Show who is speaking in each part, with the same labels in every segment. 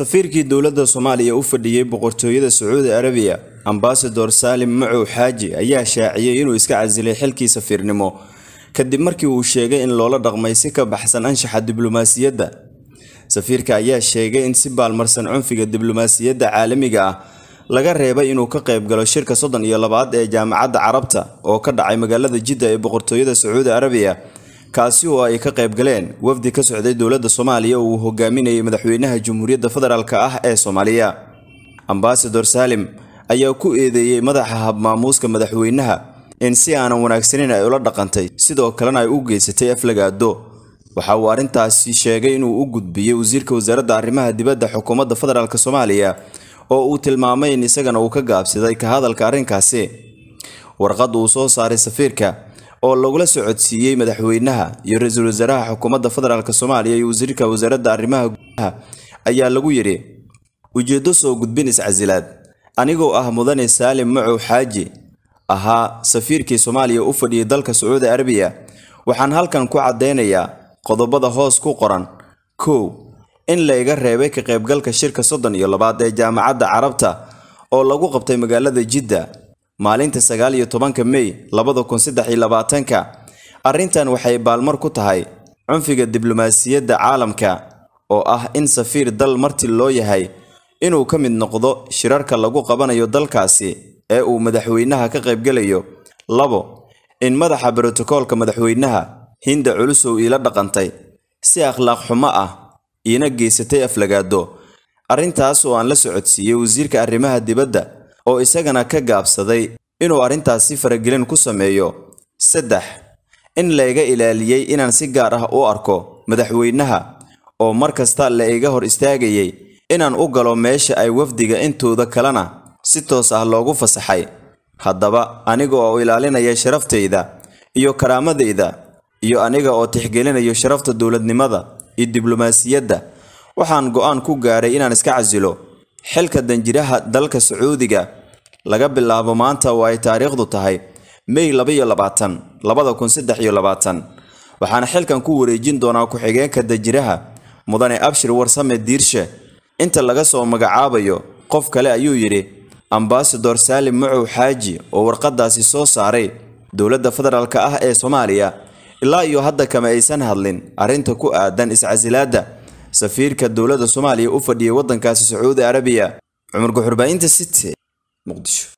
Speaker 1: safiirkii dowladda soomaaliya u fadhiyey boqortooyada sacuudi arabiya ambasador saalim macow xaaji ayaa shaaciyey inuu iska casilay xilkii safiirnimo kadib markii uu sheegay in loola dhaqmay si ka baxsan anshaxa diblomaasiyadda safiirka ayaa sheegay in si baalmarsan cunfiga diblomaasiyadda caalamiga ah laga reebay inuu ka qayb galo shirka soddon iyo labaad ee jaamacadda carabta oo ka dhacay magaalada jidda ee boqortooyada sacuudi arabiya kaasi oo ay ka qayb galeen wafdi ka socday dowladda soomaaliya oo uu hogaaminayay madaxweynaha jamhuuriyadda federaalk ah ee soomaaliya ambasador saalim ayaa ku eedeeyey madaxa habmaamuuska madaxweynaha in si aanan wanaagsanin ay ula dhaqantay sidoo kalena ay u geysatay aflagaado waxa uu arrintaasi sheegay inuu u gudbiyey wasiirka wasaaradda arrimaha dibadda xukuumadda federaalk soomaaliya oo uu tilmaamay in isagana uu ka gaabsaday ka hadalka arrinkaasi warqad uu soo saaray safiirka oo lagula socodsiiyey madaxweynaha iyo ra-iisul wasaaraha xukuumadda federaalk soomaaliya iyo wasiirka wasaaradda arrimaha gudaha ayaa lagu yidhi ujeeddo soo gudbin iscasilaad anigoo ah mudane saalim macow xaaji ahaa safiirkii soomaaliya u fadhiyey dalka sacuudi arabiya waxaan halkan ku caddaynayaa qodobada hoos ku qoran kow in layga reebay ka qaybgalka shirka soddon iyo labaad ee jaamacadda carabta oo lagu qabtay magaalada jidda maalinta sagaal iyo tobanka mey labada kun saddex iyo labaatanka arrintan waxay baalmar ku tahay cunfiga diblomaasiyadda caalamka oo ah in safiir dal marti loo yahay inuu ka mid noqdo shirarka lagu qabanayo dalkaasi ee uu madaxweynaha ka qaybgalayo labo in madaxa brotokoolka madaxweynaha hinda culusow iila dhaqantay si akhlaaq xumo ah iina geysatay aflagaado arrintaas oo aan la socodsiiyey wasiirka arrimaha dibadda oo isagana ka gaabsaday inuu arrintaasi faragelin ku sameeyo saddex in layga ilaaliyey inaan si gaar ah u arko madaxweynaha oo mar kasta la iga hor istaagayey inaan u galo meesha ay wafdiga intooda kalena si toos ah loogu fasaxay haddaba aniga oo ilaalinaya sharaftayda iyo karaamadayda iyo aniga oo tixgelinayo sharafta dowladnimada iyo diblomaasiyadda waxaan go'aan ku gaaray inaan iska casilo xilka danjiraha dalka sacuudiga laga bilaabo maanta oo ay taariikhdu tahay may labaiyo labaatan labada kun saddex iyo labaatan waxaana xilkan ku wareejin doonaa ku-xigeenka dajiraha mudane abshir warsame diirshe inta laga soo magacaabayo qof kale ayuu yidhi ambasador saalim mucow xaaji oo warqaddaasi soo saaray dowladda federaalk ah ee soomaaliya ilaa iyo hadda kama aysan hadlin arrinta ku aadan iscasilaadda safiirka dowladda soomaaliya u fadhiyay waddankaasi sacuudi arabiya cumar guxurbaayinta city muqdisho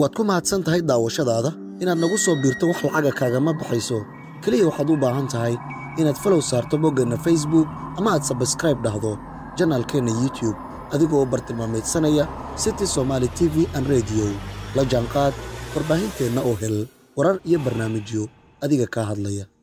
Speaker 2: waad ku mahadsan tahay daawashadaada inaad nagu soo biirto wax lacaga kaagama baxayso keliya waxaad u baahan tahay inaad falow saarto boggeenna facebook ama aad sabskraib dhahdo janaalkeenna youtube adigoo bartilmaameedsanaya city somaali t v an rediyo la jaanqaad warbaahinteenna oo hel warar iyo barnaamijyo adiga kaa hadlaya